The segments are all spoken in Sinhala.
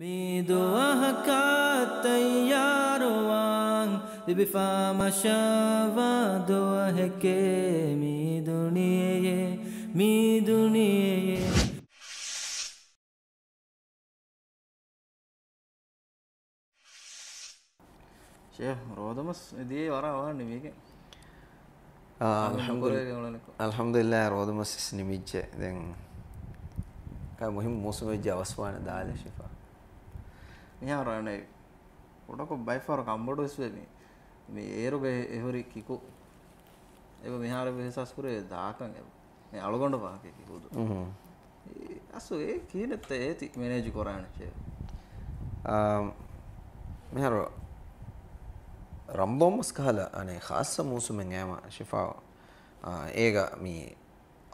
මිදුවහකාතයියාරුවන් ලිබිෆාමශවා දුවහැකේ මිදුනියේ මිදුනියේ ෂය රෝධමස් දේ වරවාන්න මේක අල්හම්දුල්ලා රෝධමස් නිමිච්ච දැන් මුහිම මුසුමජ්‍ය අවස්වාන දාලශිපා ನಿಹಾರನೆ ಒಡಕು ಬೈಫಾರ ಕಂಬಡು ಇಸ್ವೆನಿ ಮಿ ಏರುಗೆ ಎಹರಿ ಕಿಕು ಎವ ಮಿಹಾರ ಬೆಹಸಾಸ್ ಕುರೆ ದಾಕಂ ಎವ ಮಿ ಅಳಗೊಂಡ ಬಾಕೆ ಕಿಕುದು ಅಸು ಏ ಕೀನತ್ತೆ ಏತಿ ಮ್ಯಾನೇಜ್ ಕೊರಾಣ ಚೆ ಮಿಹಾರ ರಂಬೋ ಮುಸ್ಕಹಲ ಅನೆ ಖಾಸ ಮೂಸುಮೆ ನ್ಯಾಮ ಶಿಫಾ ಏಗ ಮಿ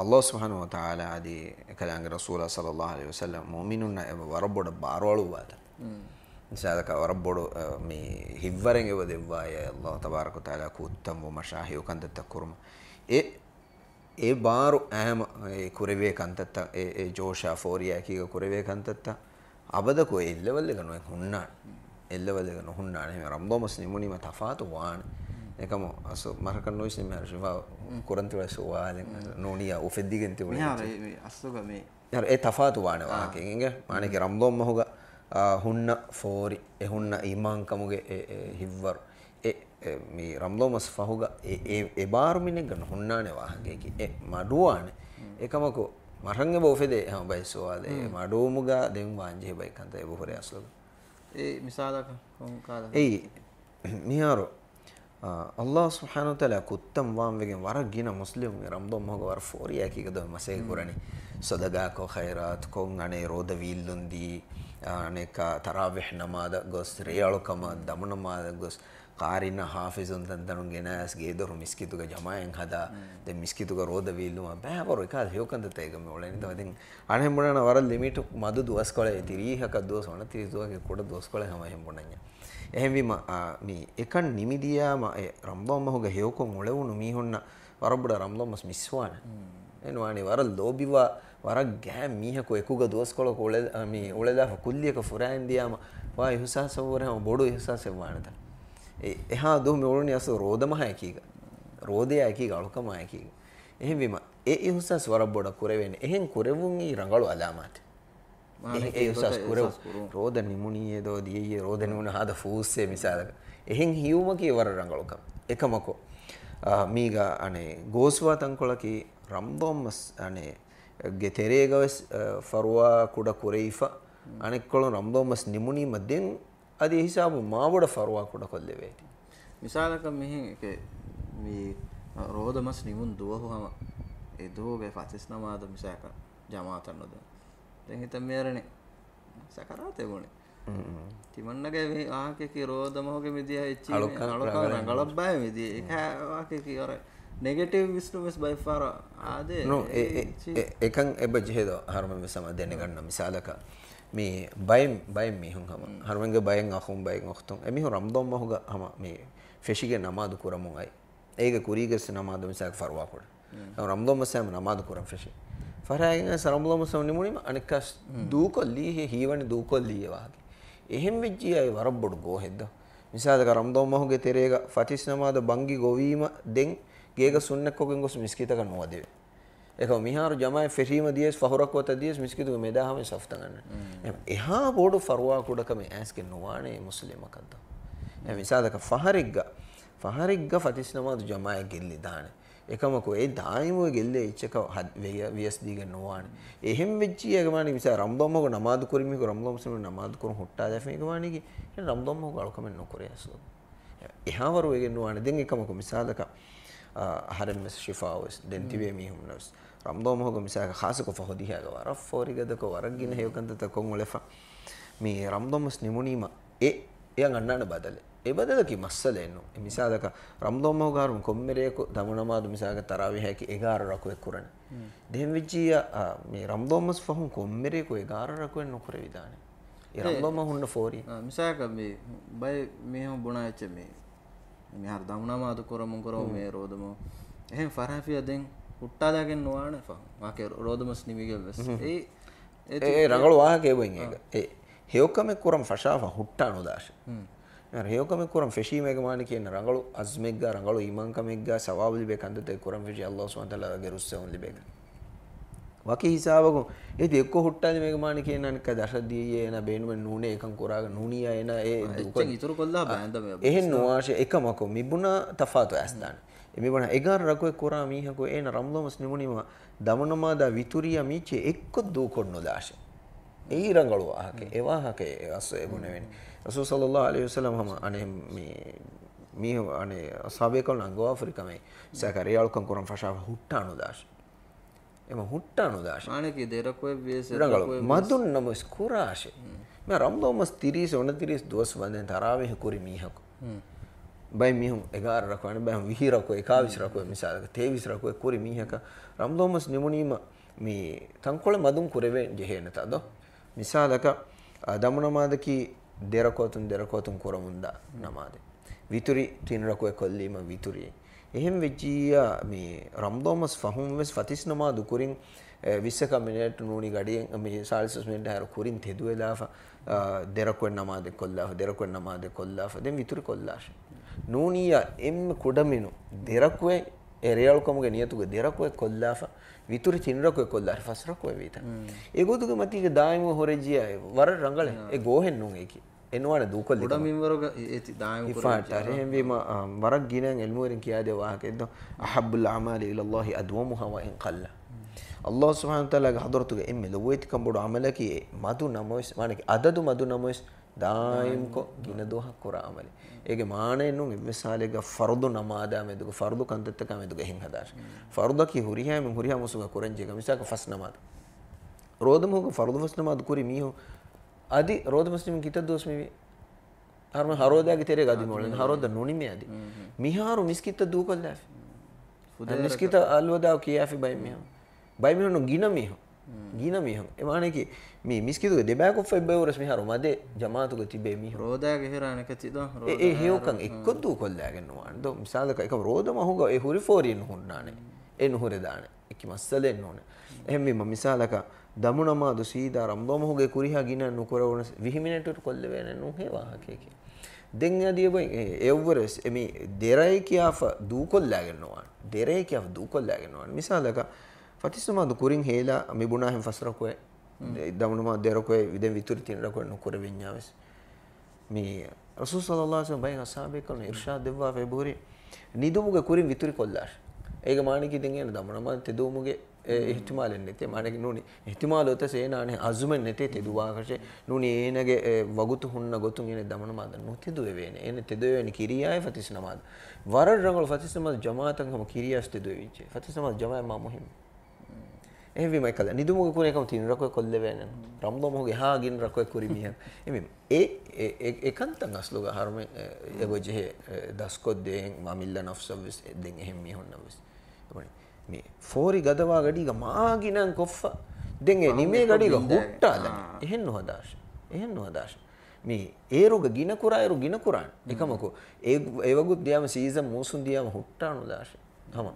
ಅಲ್ಲೋ ಸುಹಾನು ತಾಲ ಅದಿ ಕಲಾಂಗ ರಸೂಲ ಸಲಲ್ಲಾಹ್ ಅಲೈಹಿ ವಸಲ್ಲಂ ಮೊಮಿನುನ್ನ ಎವ ವರಬ್ಬೊಡ ಬಾರೋಳು ಬಾತ ಹ್ಞೂ නිසාදක වරබ්බොඩු මේ හිව්වරෙන් එව දෙව්වාය අල්ලාහ් තබාරක තාලා කුත්තම් වමෂාහි උකන්දත කුරුම ඒ ඒ බාරු ඇම ඒ කුරවේ කන්තත්ත ඒ ඒ ජෝෂා ෆෝරියා කීක කුරවේ කන්තත්ත අබදකෝ එල්ලවල් එක නොයි හුන්නා එල්ලවල් එක නොහුන්නා නේ රම්බෝ මුස්ලිමුනි මතෆාතු වාන එකම අස මරක නොයිස් නේ මර්ෂවා කුරන්ති වල සෝවාල නෝනියා උෆෙද්දිගෙන්ති වුණා අස්සක මේ ඒ තෆාතු වාන වාකෙන් ඉංග මානේ රම්බෝ මහුගා ಹುಣ್ಣ ಫೋರಿ ಎ ಹುಣ್ಣ ಇಮಾಂಕಮುಗೆ ಹಿವ್ವರು ಎ ಮೀ ರಮ್ಲೋ ಮಸ್ ಫಹುಗ ಎ ಬಾರು ಮಿನೆಗ್ಗನ ಹುಣ್ಣಾಣೆ ವಾಹಗೇಕಿ ಎ ಮಡುವಾಣೆ ಏಕಮಕು ಮರಂಗ ಬೋಫೆದೆ ಹ ಬಯಸುವಾದೆ ಮಡುಮುಗ ದೆಂ ವಾಂಜೆ ಬೈಕಂತ ಎ ಬಹುರೆ ಅಸಲು ಏ ಮಿಸಾದ ಏಯ್ ಮಿಹಾರು අල්ලා සුහනතල කුත්තම් වාම්වගෙන් වරක්ගෙන මුස්ලිම් රම්දොම් හොග වර ෆෝරියකිකද මසේ ගුරණි සොදගාකෝ හයිරාත් කොන් අනේ රෝධ වීල්ලුන්දී අනේක තරාවෙහ් නමාද ගොස් රේයාලුකම දමනමාද ගොස් කාරන්න හාෆිසුන්තන් තනු ගෙනස් ගේදරු මිස්කිතුක ජමයෙන් හදා ද මිස්කිතුක රෝධ වීල්ලුම බෑවර එක යෝකන්ත ඒකම ඔලනි ති අනහෙමුණන වර ලිමිට මද දුවස් කොල තිරීහක දුව සොන තිරිතුවගේ කොට දොස් කොල හමහෙම්බොනය. එහෙවිම එකන් නිමිදියාම රම්බෝම්මහුගේ හෙෝකො මුලවුණු මීහොන්න වරබ්බට රම්ලොමස් මිස්වාන. එනවානි වර ලෝබිවා වරක් ගෑ මීහක එකු දුවස් කොල කොල මේ ඔලදා කුල්ලියක ෆුරෑන්දියම වා යහුසා සවරහම බොඩු යහසා සෙවානතට. එහා දුහ මෙවරුණ යසු රෝධමහයකීක රෝධයයකී ගලුකමයකීක. එහෙවීම ඒ උසස් වර බොඩ කුරවෙන් එහෙන් කුරවුන් ඒ රඟලු අදාමට. ඒ උසස් කුරව රෝධ නිමුණයේ දෝ දියේ රෝධ නිමුණ හද ෆූස්සේ මිසාලක. එහෙන් හියුමකී වර රඟලුකම්. එකමකෝ. මීග අනේ ගෝස්වා තංකොලකී රම්දෝම්මස් අනේ ගෙ තෙරේගවස් ෆරුවා කුඩ කුරෙයිෆ අනෙක්කොළු රම්දෝම්මස් නිමුණීමදෙන් అది హిసాబు మా కూడా ఫర్వా కూడా కొల్లివేటి ಮಿಸಾಲಕ ಮಿಹಿಗೆ ಮಿ ರೋದ ಮಸ್ ನಿಮುನ್ ದುವಹು ಹಮ ಎ ದುವಗೆ ಫಾತಿಸ್ ನಮಾದ ಮಿಸಾಕ ಜಮಾತ ಅನ್ನೋದು ತೆಂಗಿ ತಮ್ಮೇರಣೆ ಸಕರಾತೆ ಗುಣೆ ತಿಮಣ್ಣಗೆ ಆಕೆ ಕಿ ರೋದ ಮೋಗೆ ಮಿದಿಯ ಹೆಚ್ಚಿ ಅಳಕ ರಂಗಳಬ್ಬಾಯ ಮಿದಿ ಆಕೆ ಕಿ ಅವರ ನೆಗೆಟಿವ್ ವಿಷ್ಣು ಮಿಸ್ ಬೈ ಫಾರ್ ಆದೆ ಎಕಂ ಎಬ್ಬ ಜೆಹದೋ ಹರ್ಮ ಮಿಸಮ ದೆನೆ ಗಣ್ಣ ಮಿಸಾಲಕ මේ බයිම් බයිම් මිහුන් හම හරුවන්ගේ බයෙන් අහුම් බයින් ඔහතුන් එමිහු රම්දොම් මහුග හම මේ ෆෙෂිගේ නමාදු කුරමුන් අයි ඒක කුරීගස් නමාදු මිසක් ෆරවා කුර රම්දොම් මසම නමාදු කුරම් ෆෙෂි ෆරායින් සරම්දොම් මසම නිමුනිම අනිකස් දූකොල්ලී හේ හීවනි දූකොල්ලී වහගේ එහෙම් වෙච්චි අය වරබ්බොඩු ගෝ හෙද්ද මිසාදක රම්දොම් මහුගේ තෙරේග ෆතිස් නමාද බංගි ගොවීම දෙන් ගේක සුන්නක්කොකින් ගොස් මිස්කිතක නොවදේ එක මිහාරු ජමයි ෆෙරීම දියස් ෆහුරක්වත දියස් මිස්කිතු මෙදාහම සෆ්තගන්න එහා බෝඩු ෆරවා කුඩකම ඇස්කෙ නොවානේ මුස්ලිමකක්ද මිසාදක ෆහරික්ග ෆහරික්ග ෆතිස්නවාද ජමය ගෙල්ලි දාන එකමක ඒ දායිමුව ගෙල්ලේ ඉච්චක වියස්දීග නොවාන එහෙම වෙච්චි ගමන නිසා රම්දොම්මක නමාද කරමික රම්දොම්සම නමාද කරු හොට්ටා දැමකවානකි රම්දොම්ම ගලකමෙන් නොකරයසු එහාවරුවගෙන් නොවාන දෙ එකමක මිසාදකා හරමස් ශිෆාවස් දෙන්තිවේ මීහුම්නස් රම්දෝ මොහොග මිසාක ಖಾಸක ಫಹುದಿಹಾಗ ವರಫ್ ಫೋರಿಗದಕ ವರಗಿನ ಹೇಗಂತ ತಕೊಂಗುಳೆಫ ಮೀ ರಮ್ದೋಮಸ್ ನಿಮುನಿಮ ಎ ಯಂಗ್ ಅಣ್ಣನ ಬದಲೆ ಎ ಬದಲಕಿ ಮಸ್ಸಲೇನು ಮಿಸಾದಕ ರಮ್ದೋಮೋಗಾರು ಕೊಮ್ಮೆರೇಕು ದಮುಣಮಾದು ಮಿಸಾಗ ತರಾವಿ ಹಾಕಿ ಎಗಾರ ರಕು ಎಕ್ಕುರನೆ ದೇಹಂ ವಿಜ್ಜಿಯ ಮೀ ರಮ್ದೋಮಸ್ ಫಹುಂ ಕೊಮ್ಮೆರೇಕು ಎಗಾರ ರಕು ಎನ್ನು ಕುರೆ ವಿಧಾನೆ ಈ ರಮ್ದೋಮ ಹುಣ್ಣ ಫೋರಿ ಮಿಸಾಕ ಮೀ ಬೈ ಮೀ ಹುಂ ಬುಣ ಹೆಚ್ಚೆ ಮೀ මිහර දමුණමාතු කොරමුන් කොරෝ මේ රෝදමෝ එහෙම ෆරහැෆිය දෙෙන් හුට්ටාදාගෙන් නොවාන වාකේ රෝදමස් නිමිගල් වෙස් ඒ ඒ රඟලු වාහකේබුවෙන් ඒ හෙෝකම කුරම් ෆශාව හුට්ටා නොදාශ හෙෝකම කුරම් ෆෙශීමක මාන කියන රඟලු අස්මෙක්ග රඟලු ඉමංකමෙක්ග සවාවලිබේ කන්දතේ කුරම් ෆිෂි අල්ලෝ සන්තලගේ රුස්සවන් ලිබේක වකි හිසාාවකු ඒති එක්ක හුට්ටාද මේ මාන කියනක දශදීයේ එන බේනුවෙන් නූනේ එකන් කොරාග නූනිය එන ඒ ඉතුරු කොල්ලා බෑන්ද එහෙන් නවාශය එක මකු මිබුණ තෆාතු ඇස්දාන එමිබන එගාර රකුව කොරා මීහකු ඒන රම්ලොමස් නිමුණීම දමනමාදා විතුරිය මීචේ එක්කොත් දූ කොඩ් නොදාශ ඒ රඟලු ආහක එවාහකේ අස්ස එබුණවෙනි රසු සල්ලා අලයුසලම් හම අනේ මීහ අනේ සාබයකල් නංගෝ ආෆ්‍රිකමේ සැකරයාල්කන් කොරම් ෆශාව හුට්ටානුදාශ එම හුට්ටානු දාශනක දෙරකොයි වේසරගල මදුන්නම ස්කුරාශය මෙ රම්දෝමස් තිරීස ඔන තිරිස් දොස් වදෙන් තරාවහ කුරි මීහකු බයි මිහුම් එගාරකවන බැම් විහිරකො එකා විසිරකොය මිසාලක තේ විසිරකොය කුරි මීහක රම්දෝමස් නිමුණීම මේ තංකොල මදුම් කුරවෙන් ජෙහෙනතද මිසාලක දමුණමාදකී දෙරකෝතුන් දෙරකෝතුන් කොරමුන්දා නමාද විතුරි තිනරකොය කොල්ලීම විතුරියේ එහෙම වෙච්චිය මේ රම්දෝමස් ෆහුම්වෙස් ෆතිස්නමා දුකුරින් විස්සක මිනට නූනි ගඩියෙන් මේ සාල්සස්මෙන්ට හැර කුරින් තෙදු වෙලාා දෙරක්වෙන් නමාද කොල්ලා දෙරක්වෙන් නමාද කොල්ලා දෙ විතුරි කොල්ලාශ. නූනීය එම් කොඩමිනු දෙරක්වේ එරයල්කොමග නියතුග දෙරක්ව කොල්ලාාප විතුර චිනරකව කොල්ලාට ෆස්රක්ව වේත. ඒගොතුක මතික දායම හොරජියය වර රංගල ගෝහෙන් නුන් එකකි. එනුවට දූකොල් ගොඩමින්වරග ඉෆාට අරහෙන්වීම වරක් ගිනන් එල්මුවරින් කියාද වාහකෙද අහබ්බුල් අමාලි ඉලල්ලාහි අදවමුහවයින් කල්ලා අල්ලාහ් සුබ්හානහු තාලාගේ හදරතුගේ එම්මෙ ලොවේතිකම් බොඩ අමලකි මදු නමොස් මානකි අදදු මදු නමොස් දායිම්කො ගින දොහක් කොරාමලි ඒගේ මානෙන්නුන් එවසාලේගේ ෆර්දු නමාදා මෙදුක ෆර්දු කන්තත්තක මෙදුක එහෙන් හදාශ ෆර්දකි හුරිහෑම හුරිහා මුසුග කොරෙන්ජේක මිසක ෆස් නමාද රෝදමෝගේ ෆර්දු ෆස් නමාද කුරි මීහෝ අදි රෝධ මුස්ලිම කිත දෝස්මිවි හරම හරෝදයාගේ තෙරේ ගදිමෝලන හරෝද නොනිමේ අදි මිහාරු මිස්කිත දූකොල්ලාෆ මිස්කිත අල්වදාව කියාෆි බයි මිහ බයි මිහනු ගින මිහ ගින මිහ එමානකි මේ මිස්කිතුක දෙබෑකො ෆෙබ්බවරස් මිහරු මදේ ජමාතුක තිබේ මිහ රෝදාගේ හෙරානක තිද ඒ හේවකන් එක්කොත් දූ කොල්ලාගෙන්නවා අන්ද මිසාලක එක රෝධ මහුග ඒ හුරි ෆෝරියෙන් හුන්නානේ ඒ නුහුරේ දානේ එකි මස්සලෙන් ඕන. එහෙම මිසාලක දමුණමාදු සීදාරම් දොමහුගේ කුරිහා ගිනන් නුකරවන විහිමිනටුට කොල්ල වෙන නුහේ වාහකයකි. දෙං අදියබ එව්වරස් එම දෙරයි කියාව දූකොල්ලාගෙන්නවා. දෙරේ කියාව දූකොල්ලාගෙනවා. මිසාලක ෆටිස්මාදු කුරින් හේලා මිබුණාහෙන් ෆස්රකුවේ දමුණමා දෙරකුවේ විදෙන් විතුරි තිනරකුව නුකර විඤ්ඤාවස්. මේ රසූල් සල්ලල්ලාහු අලයිහි වසල්ලම් බයි අසාබේ කල්න ඉර්ෂාද් දෙවවා ෆෙබුරි නිදුමුගේ කුරින් විතුරි කොල්ලාෂ්. ඒක මානකිතින් එන දමනම තෙදූමුගේ එහිතුමාලෙන් නෙතේ මනක නුනි එහිතුමාලොත සේනානේ අසුමෙන් නෙතේ තෙදුවාකෂේ නුනි ඒනගේ වගුතු හුන්න ගොතුන් එන දමනමාද නොතිදුවේ වේන එන තෙදුවේනි කිරියාය ෆතිස්නමාද වරර රංගල ෆතිස්නමාද ජමාතන් හම කිරියාස් තෙදුවේවිච්චේ ෆතිස්නමාද ජමාය මා මුහිම් එහෙවි මයිකල නිදුමුග කුණේකම තින් රකෝ කොල්ලෙවෙන රම්දොමෝගේ හාගින් රකෝ කුරිමිය එමෙම් ඒ ඒකන්තන් අස්ලෝග හර්ම එගොජේ දස්කොද්දෙන් මමිල්ල නෆ්සවිස් දෙන් එහෙම් මිහොන්නවිස් මේ ෆෝරි ගදවා ගඩිග මාගිනන් කොෆ්ෆ දෙගේ නිමේ ගඩිග හුට්ටාද එහෙන් නොහදාශ එහෙන් නොහදාශ මේ ඒරුග ගිනකුරායරු ගිනකුරන් එකමකු ඒ ඒවගුත් දයාම සීස මූසුන් දියාම හුට්ටානු දාශ හම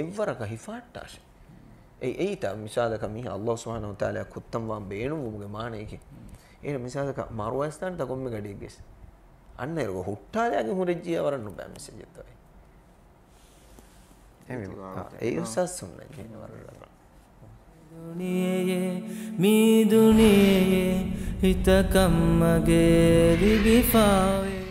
එවරක හිෆාට්ටාශ ඒත මිසාදක මි අල්له ස්වාන තාලයක් කොත්තම්වා බේනුවමුගේ මානයකි ඒ මිසාදක මරුවස්ථාන් තකොම්ම ගඩික් ගෙස් අන්න එරක හුට්ටාලයාගේ හුරජ්ජිය වරන්නු බෑමිසජත්තවයි ඒ උසස් උන්න කියනවරලම දුනියේ මී දුනියේ හිතකම්මගේ රිබිපාවේ